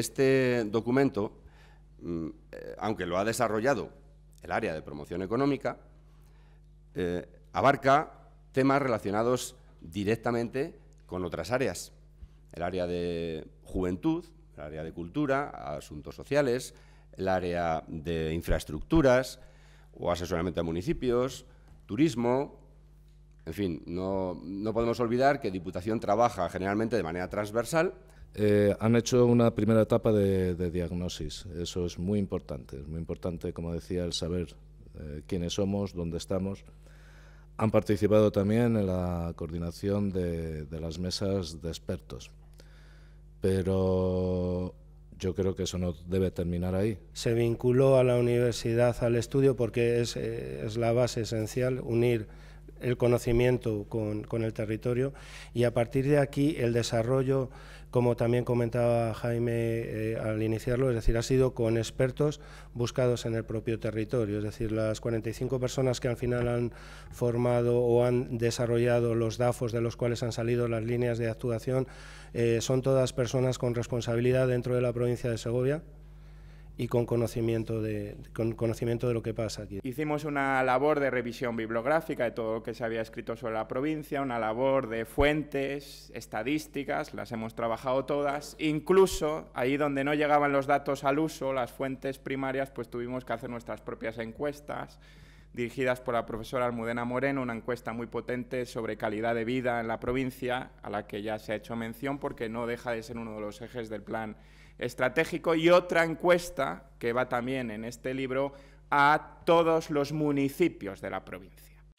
Este documento, mm, eh, aunque lo ha desarrollado el área de promoción económica, eh, abarca temas relacionados directamente con otras áreas. El área de juventud, el área de cultura, asuntos sociales, el área de infraestructuras o asesoramiento a municipios, turismo, en fin, no, no podemos olvidar que Diputación trabaja generalmente de manera transversal, eh, han hecho una primera etapa de, de, diagnosis. Eso es muy importante. Es muy importante, como decía, el saber eh, quiénes somos, dónde estamos. Han participado también en la coordinación de, las mesas de expertos. Pero yo creo que eso no debe terminar ahí. Se vinculó a la universidad al estudio porque es, eh, es la base esencial unir el conocimiento con, el territorio y a partir de aquí el desarrollo, como también comentaba Jaime eh, al iniciarlo, es decir, ha sido con expertos buscados en el propio territorio, es decir, las 45 personas que al final han formado o han desarrollado los DAFOs de los cuales han salido las líneas de actuación, eh, son todas personas con responsabilidad dentro de la provincia de Segovia, y con conocimiento de, con conocimiento de lo que pasa aquí. Hicimos una labor de revisión bibliográfica de todo lo que se había escrito sobre la provincia, una labor de fuentes, estadísticas, las hemos trabajado todas, incluso ahí donde no llegaban los datos al uso, las fuentes primarias, pues tuvimos que hacer nuestras propias encuestas dirigidas por la profesora Almudena Moreno, una encuesta muy potente sobre calidad de vida en la provincia, a la que ya se ha hecho mención porque no deja de ser uno de los ejes del plan estratégico, y otra encuesta que va también en este libro a todos los municipios de la provincia.